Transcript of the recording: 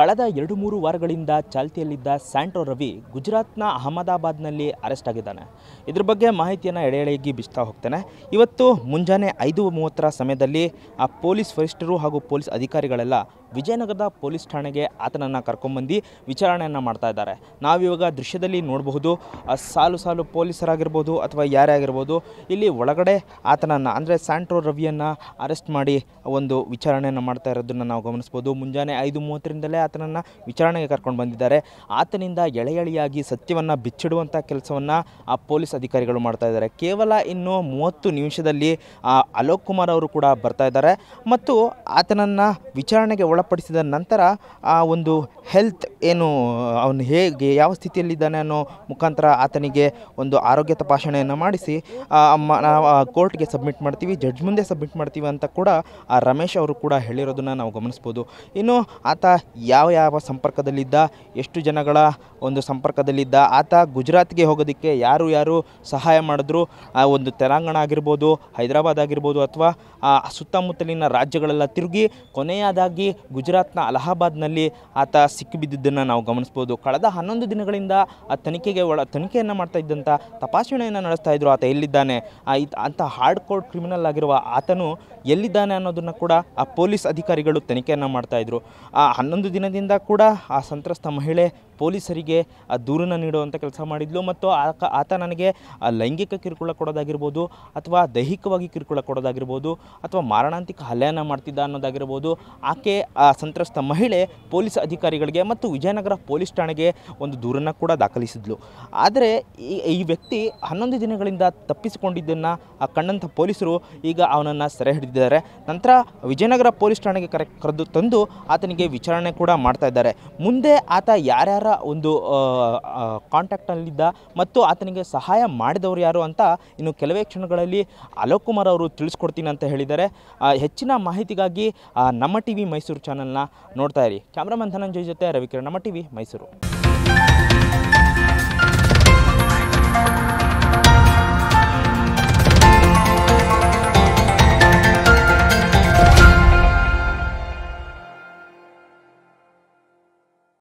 ಕಳೆದ ಎರಡು ಮೂರು ವಾರಗಳಿಂದ ಚಾಲ್ತಿಯಲ್ಲಿದ್ದ ಸ್ಯಾಂಟ್ರೋ ರವಿ ಗುಜರಾತ್ನ ಅಹಮದಾಬಾದ್ನಲ್ಲಿ ಅರೆಸ್ಟ್ ಆಗಿದ್ದಾನೆ ಇದ್ರ ಬಗ್ಗೆ ಮಾಹಿತಿಯನ್ನು ಎಡೆಯಡೆಯಾಗಿ ಬಿಸ್ತಾ ಹೋಗ್ತಾನೆ ಇವತ್ತು ಮುಂಜಾನೆ ಐದು ಮೂವತ್ತರ ಸಮಯದಲ್ಲಿ ಆ ಪೊಲೀಸ್ ವರಿಷ್ಠರು ಹಾಗೂ ಪೊಲೀಸ್ ಅಧಿಕಾರಿಗಳೆಲ್ಲ ವಿಜಯನಗರದ ಪೊಲೀಸ್ ಠಾಣೆಗೆ ಆತನನ್ನು ಕರ್ಕೊಂಡ್ಬಂದು ವಿಚಾರಣೆಯನ್ನು ಮಾಡ್ತಾ ಇದ್ದಾರೆ ನಾವಿವಾಗ ದೃಶ್ಯದಲ್ಲಿ ನೋಡಬಹುದು ಸಾಲು ಸಾಲು ಪೊಲೀಸರಾಗಿರ್ಬೋದು ಅಥವಾ ಯಾರೇ ಆಗಿರ್ಬೋದು ಇಲ್ಲಿ ಒಳಗಡೆ ಆತನನ್ನು ಅಂದರೆ ಸ್ಯಾಂಟ್ರೋ ರವಿಯನ್ನು ಅರೆಸ್ಟ್ ಮಾಡಿ ಒಂದು ವಿಚಾರಣೆಯನ್ನು ಮಾಡ್ತಾ ಇರೋದನ್ನು ನಾವು ಗಮನಿಸ್ಬೋದು ಮುಂಜಾನೆ ಐದು ಮೂವತ್ತರಿಂದಲೇ ಆತನನ್ನು ವಿಚಾರಣೆಗೆ ಕರ್ಕೊಂಡು ಬಂದಿದ್ದಾರೆ ಆತನಿಂದ ಎಳೆ ಎಳೆಯಾಗಿ ಸತ್ಯವನ್ನು ಬಿಚ್ಚಿಡುವಂಥ ಕೆಲಸವನ್ನು ಆ ಪೊಲೀಸ್ ಅಧಿಕಾರಿಗಳು ಮಾಡ್ತಾ ಇದ್ದಾರೆ ಕೇವಲ ಇನ್ನು ಮೂವತ್ತು ನಿಮಿಷದಲ್ಲಿ ಆ ಅಲೋಕ್ ಕುಮಾರ್ ಅವರು ಕೂಡ ಬರ್ತಾ ಇದ್ದಾರೆ ಮತ್ತು ಆತನನ್ನು ವಿಚಾರಣೆಗೆ ಒಳಪಡಿಸಿದ ನಂತರ ಆ ಒಂದು ಹೆಲ್ತ್ ಏನು ಅವನು ಹೇಗೆ ಯಾವ ಸ್ಥಿತಿಯಲ್ಲಿದ್ದಾನೆ ಅನ್ನೋ ಮುಖಾಂತರ ಆತನಿಗೆ ಒಂದು ಆರೋಗ್ಯ ತಪಾಸಣೆಯನ್ನು ಮಾಡಿಸಿ ಕೋರ್ಟ್ಗೆ ಸಬ್ಮಿಟ್ ಮಾಡ್ತೀವಿ ಜಡ್ಜ್ ಮುಂದೆ ಸಬ್ಮಿಟ್ ಮಾಡ್ತೀವಿ ಅಂತ ಕೂಡ ಆ ರಮೇಶ್ ಅವರು ಕೂಡ ಹೇಳಿರೋದನ್ನು ನಾವು ಗಮನಿಸ್ಬೋದು ಇನ್ನು ಆತ ಯಾವ ಯಾವ ಸಂಪರ್ಕದಲ್ಲಿದ್ದ ಎಷ್ಟು ಜನಗಳ ಒಂದು ಸಂಪರ್ಕದಲ್ಲಿದ್ದ ಆತ ಗುಜರಾತ್ಗೆ ಹೋಗೋದಕ್ಕೆ ಯಾರು ಯಾರು ಸಹಾಯ ಮಾಡಿದ್ರು ಆ ಒಂದು ತೆಲಂಗಾಣ ಆಗಿರ್ಬೋದು ಹೈದರಾಬಾದ್ ಆಗಿರ್ಬೋದು ಅಥವಾ ಆ ಸುತ್ತಮುತ್ತಲಿನ ರಾಜ್ಯಗಳೆಲ್ಲ ತಿರುಗಿ ಕೊನೆಯದಾಗಿ ಗುಜರಾತ್ನ ಅಲಹಾಬಾದ್ನಲ್ಲಿ ಆತ ಸಿಕ್ಕಿಬಿದ್ದನ್ನು ನಾವು ಗಮನಿಸ್ಬೋದು ಕಳೆದ ಹನ್ನೊಂದು ದಿನಗಳಿಂದ ಆ ತನಿಖೆಗೆ ಒಳ ತನಿಖೆಯನ್ನು ಮಾಡ್ತಾ ಇದ್ದಂಥ ತಪಾಸಣೆಯನ್ನು ನಡೆಸ್ತಾ ಇದ್ರು ಆತ ಎಲ್ಲಿದ್ದಾನೆ ಅಂಥ ಹಾರ್ಡ್ ಕೋರ್ಟ್ ಕ್ರಿಮಿನಲ್ ಆಗಿರುವ ಆತನು ಎಲ್ಲಿದ್ದಾನೆ ಅನ್ನೋದನ್ನು ಕೂಡ ಆ ಪೊಲೀಸ್ ಅಧಿಕಾರಿಗಳು ತನಿಖೆಯನ್ನು ಮಾಡ್ತಾಯಿದ್ರು ಆ ಹನ್ನೊಂದು ದಿನ ದಿನದಿಂದ ಕೂಡ ಆ ಸಂತ್ರಸ್ತ ಮಹಿಳೆ ಪೊಲೀಸರಿಗೆ ಆ ದೂರನ್ನು ನೀಡುವಂಥ ಕೆಲಸ ಮಾಡಿದ್ಲು ಮತ್ತು ಆಕ ಆತ ನನಗೆ ಲೈಂಗಿಕ ಕಿರುಕುಳ ಕೊಡೋದಾಗಿರ್ಬೋದು ಅಥವಾ ದೈಹಿಕವಾಗಿ ಕಿರುಕುಳ ಕೊಡೋದಾಗಿರ್ಬೋದು ಅಥವಾ ಮಾರಣಾಂತಿಕ ಹಲ್ಲೆಯನ್ನು ಮಾಡ್ತಿದ್ದ ಅನ್ನೋದಾಗಿರ್ಬೋದು ಆಕೆ ಆ ಸಂತ್ರಸ್ತ ಮಹಿಳೆ ಪೊಲೀಸ್ ಅಧಿಕಾರಿಗಳಿಗೆ ಮತ್ತು ವಿಜಯನಗರ ಪೊಲೀಸ್ ಠಾಣೆಗೆ ಒಂದು ದೂರನ್ನು ಕೂಡ ದಾಖಲಿಸಿದ್ಲು ಆದರೆ ಈ ಈ ವ್ಯಕ್ತಿ ಹನ್ನೊಂದು ದಿನಗಳಿಂದ ತಪ್ಪಿಸಿಕೊಂಡಿದ್ದನ್ನು ಆ ಕಣ್ಣಂಥ ಪೊಲೀಸರು ಈಗ ಅವನನ್ನು ಸೆರೆ ಹಿಡಿದಿದ್ದಾರೆ ನಂತರ ವಿಜಯನಗರ ಪೊಲೀಸ್ ಠಾಣೆಗೆ ಕರೆ ಕರೆದು ತಂದು ಆತನಿಗೆ ವಿಚಾರಣೆ ಕೂಡ ಕೂಡ ಮಾಡ್ತಾ ಇದ್ದಾರೆ ಮುಂದೆ ಆತ ಯಾರ್ಯಾರ ಒಂದು ಕಾಂಟ್ಯಾಕ್ಟಲ್ಲಿದ್ದ ಮತ್ತು ಆತನಿಗೆ ಸಹಾಯ ಮಾಡಿದವರು ಯಾರು ಅಂತ ಇನ್ನು ಕೆಲವೇ ಕ್ಷಣಗಳಲ್ಲಿ ಅಲೋಕ್ ಕುಮಾರ್ ಅವರು ತಿಳಿಸ್ಕೊಡ್ತೀನಿ ಅಂತ ಹೇಳಿದ್ದಾರೆ ಹೆಚ್ಚಿನ ಮಾಹಿತಿಗಾಗಿ ನಮ್ಮ ಟಿ ವಿ ಮೈಸೂರು ಚಾನಲ್ನ ನೋಡ್ತಾ ಇರಿ ಕ್ಯಾಮ್ರಾಮನ್ ಧನಂಜಯ್ ಜೊತೆ ರವಿಕಿರಣ್ ನಮ್ಮ ಟಿ ವಿ ಮೈಸೂರು